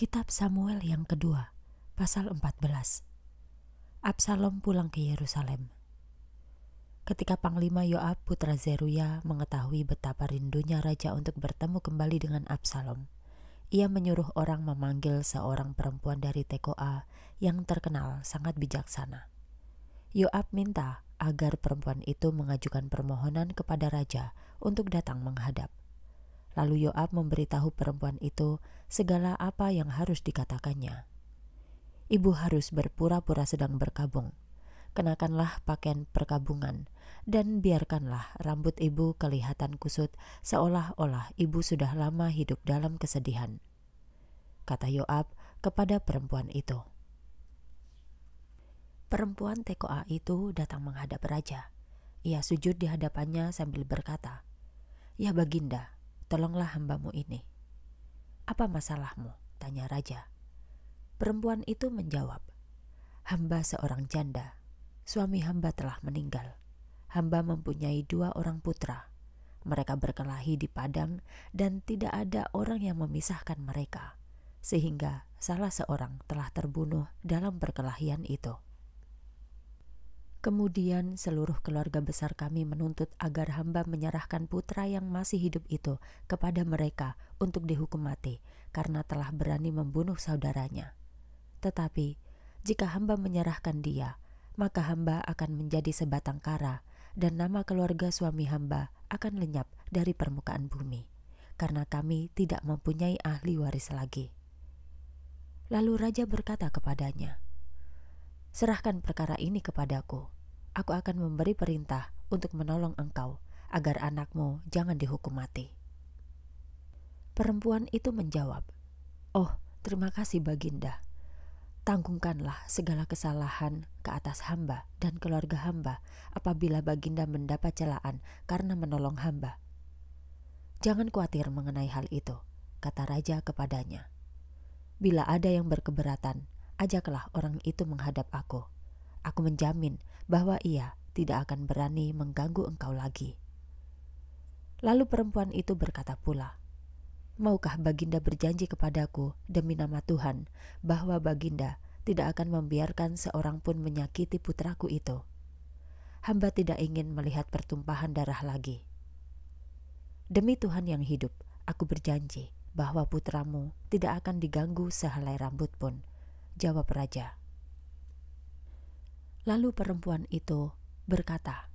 Kitab Samuel yang kedua, pasal 14. Absalom pulang ke Yerusalem. Ketika Panglima Yoab putra Zeruya mengetahui betapa rindunya raja untuk bertemu kembali dengan Absalom, ia menyuruh orang memanggil seorang perempuan dari Tekoa yang terkenal sangat bijaksana. Yoab minta agar perempuan itu mengajukan permohonan kepada raja untuk datang menghadap. Lalu Yoab memberitahu perempuan itu segala apa yang harus dikatakannya. Ibu harus berpura-pura sedang berkabung. Kenakanlah pakaian perkabungan, dan biarkanlah rambut ibu kelihatan kusut seolah-olah ibu sudah lama hidup dalam kesedihan. Kata Yoab kepada perempuan itu. Perempuan Tekoa itu datang menghadap raja. Ia sujud di hadapannya sambil berkata, "Ya Baginda, Tolonglah hambamu ini. Apa masalahmu? Tanya raja. Perempuan itu menjawab, Hamba seorang janda. Suami hamba telah meninggal. Hamba mempunyai dua orang putra. Mereka berkelahi di padang dan tidak ada orang yang memisahkan mereka. Sehingga salah seorang telah terbunuh dalam perkelahian itu. Kemudian seluruh keluarga besar kami menuntut agar hamba menyerahkan putra yang masih hidup itu kepada mereka untuk dihukum mati karena telah berani membunuh saudaranya. Tetapi jika hamba menyerahkan dia, maka hamba akan menjadi sebatang kara dan nama keluarga suami hamba akan lenyap dari permukaan bumi karena kami tidak mempunyai ahli waris lagi. Lalu raja berkata kepadanya, Serahkan perkara ini kepadaku. Aku akan memberi perintah untuk menolong engkau agar anakmu jangan dihukum mati. Perempuan itu menjawab, "Oh, terima kasih, Baginda. Tanggungkanlah segala kesalahan ke atas hamba dan keluarga hamba apabila Baginda mendapat celaan karena menolong hamba." Jangan khawatir mengenai hal itu, kata raja kepadanya. Bila ada yang berkeberatan, ajaklah orang itu menghadap aku. Aku menjamin bahwa ia tidak akan berani mengganggu engkau lagi. Lalu perempuan itu berkata pula, Maukah Baginda berjanji kepadaku demi nama Tuhan bahwa Baginda tidak akan membiarkan seorang pun menyakiti putraku itu? Hamba tidak ingin melihat pertumpahan darah lagi. Demi Tuhan yang hidup, aku berjanji bahwa putramu tidak akan diganggu sehelai rambut pun jawab raja. Lalu perempuan itu berkata,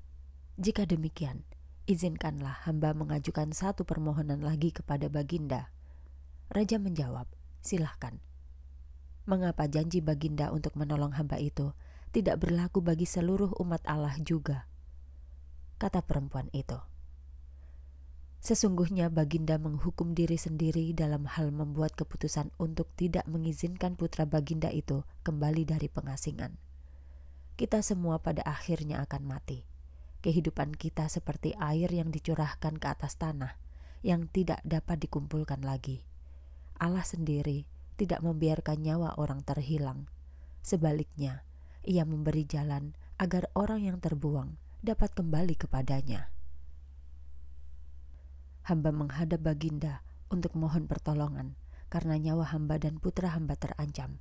"Jika demikian, izinkanlah hamba mengajukan satu permohonan lagi kepada Baginda." Raja menjawab, "Silahkan." Mengapa janji Baginda untuk menolong hamba itu tidak berlaku bagi seluruh umat Allah juga? Kata perempuan itu. Sesungguhnya Baginda menghukum diri sendiri dalam hal membuat keputusan untuk tidak mengizinkan putra Baginda itu kembali dari pengasingan. Kita semua pada akhirnya akan mati. Kehidupan kita seperti air yang dicurahkan ke atas tanah, yang tidak dapat dikumpulkan lagi. Allah sendiri tidak membiarkan nyawa orang terhilang. Sebaliknya, Ia memberi jalan agar orang yang terbuang dapat kembali kepadanya hamba menghadap Baginda untuk mohon pertolongan karena nyawa hamba dan putra hamba terancam.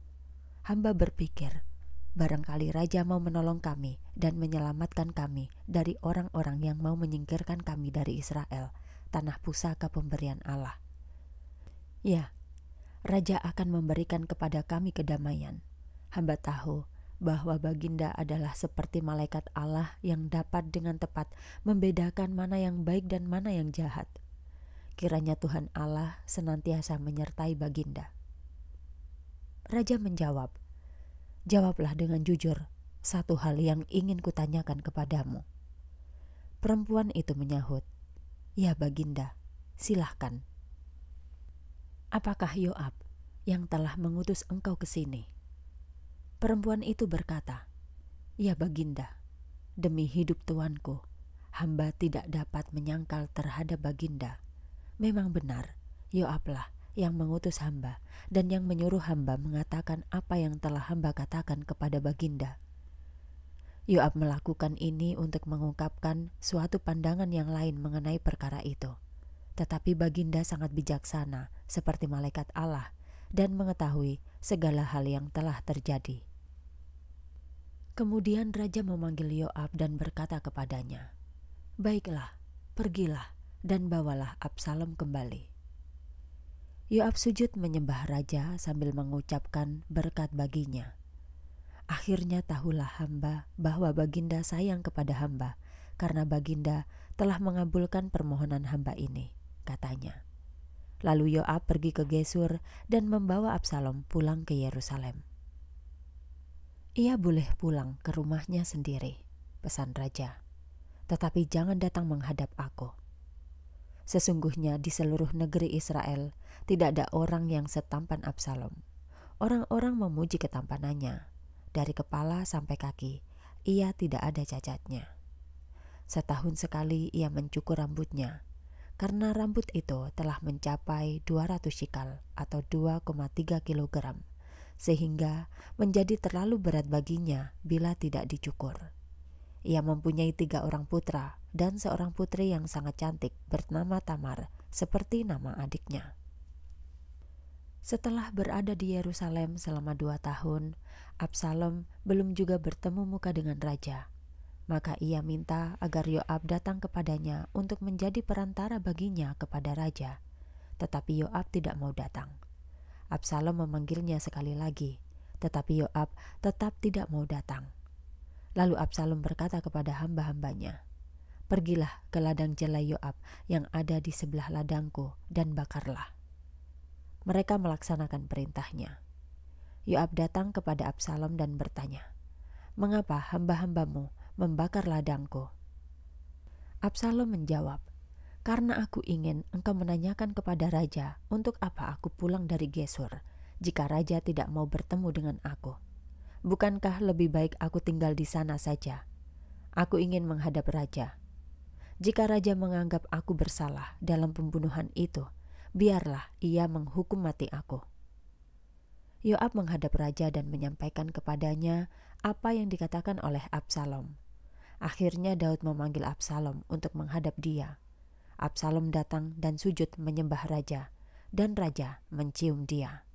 Hamba berpikir, barangkali raja mau menolong kami dan menyelamatkan kami dari orang-orang yang mau menyingkirkan kami dari Israel, tanah pusaka pemberian Allah. Ya, raja akan memberikan kepada kami kedamaian. Hamba tahu bahwa Baginda adalah seperti malaikat Allah yang dapat dengan tepat membedakan mana yang baik dan mana yang jahat. Kiranya Tuhan Allah senantiasa menyertai Baginda. Raja menjawab, "Jawablah dengan jujur satu hal yang ingin kutanyakan kepadamu." Perempuan itu menyahut, "Ya, Baginda, silahkan." Apakah Yoab yang telah mengutus engkau ke sini? Perempuan itu berkata, "Ya, Baginda, demi hidup tuanku, hamba tidak dapat menyangkal terhadap Baginda Memang benar, Yoablah yang mengutus hamba dan yang menyuruh hamba mengatakan apa yang telah hamba katakan kepada Baginda. Yoab melakukan ini untuk mengungkapkan suatu pandangan yang lain mengenai perkara itu. Tetapi Baginda sangat bijaksana, seperti malaikat Allah, dan mengetahui segala hal yang telah terjadi. Kemudian raja memanggil Yoab dan berkata kepadanya, "Baiklah, pergilah dan bawalah Absalom kembali. Yoab sujud menyembah raja sambil mengucapkan berkat baginya. Akhirnya tahulah hamba bahwa Baginda sayang kepada hamba karena Baginda telah mengabulkan permohonan hamba ini, katanya. Lalu Yoab pergi ke Gesur dan membawa Absalom pulang ke Yerusalem. Ia boleh pulang ke rumahnya sendiri, pesan raja. Tetapi jangan datang menghadap aku Sesungguhnya di seluruh negeri Israel tidak ada orang yang setampan Absalom. Orang-orang memuji ketampanannya. Dari kepala sampai kaki, ia tidak ada cacatnya. Setahun sekali ia mencukur rambutnya, karena rambut itu telah mencapai 200 shikal atau 2,3 kilogram, sehingga menjadi terlalu berat baginya bila tidak dicukur. Ia mempunyai tiga orang putra dan seorang putri yang sangat cantik bernama Tamar, seperti nama adiknya. Setelah berada di Yerusalem selama dua tahun, Absalom belum juga bertemu muka dengan raja. Maka ia minta agar Yoab datang kepadanya untuk menjadi perantara baginya kepada raja. Tetapi Yoab tidak mau datang. Absalom memanggilnya sekali lagi, tetapi Yoab tetap tidak mau datang. Lalu Absalom berkata kepada hamba-hambanya, Pergilah ke ladang jela Yoab yang ada di sebelah ladangku dan bakarlah. Mereka melaksanakan perintahnya. Yoab datang kepada Absalom dan bertanya, Mengapa hamba-hambamu membakar ladangku? Absalom menjawab, Karena aku ingin engkau menanyakan kepada raja untuk apa aku pulang dari Gesur, jika raja tidak mau bertemu dengan aku.' Bukankah lebih baik aku tinggal di sana saja? Aku ingin menghadap raja. Jika raja menganggap aku bersalah dalam pembunuhan itu, biarlah ia menghukum mati aku. Yoab menghadap raja dan menyampaikan kepadanya apa yang dikatakan oleh Absalom. Akhirnya Daud memanggil Absalom untuk menghadap dia. Absalom datang dan sujud menyembah raja, dan raja mencium dia.